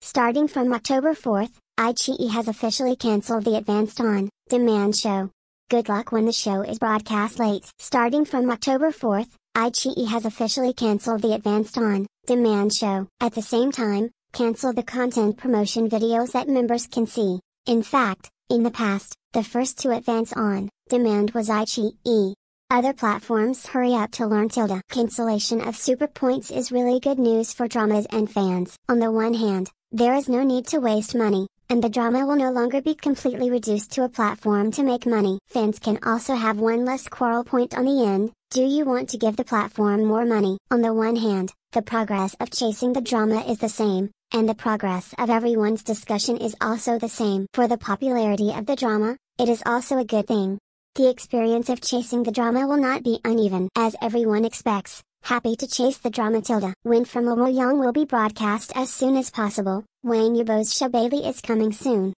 Starting from October 4th, iQIYI has officially cancelled the Advanced On Demand show. Good luck when the show is broadcast late. Starting from October 4th, iQIYI has officially cancelled the Advanced On Demand show. At the same time, cancel the content promotion videos that members can see. In fact, in the past, the first to advance on demand was iQIYI. Other platforms hurry up to learn tilde. Cancellation of super points is really good news for dramas and fans. On the one hand, there is no need to waste money, and the drama will no longer be completely reduced to a platform to make money. Fans can also have one less quarrel point on the end, do you want to give the platform more money? On the one hand, the progress of chasing the drama is the same, and the progress of everyone's discussion is also the same. For the popularity of the drama, it is also a good thing. The experience of chasing the drama will not be uneven as everyone expects. Happy to chase the drama Tilda. Win from Omo Young will be broadcast as soon as possible. Wayne Yubo's show Bailey is coming soon.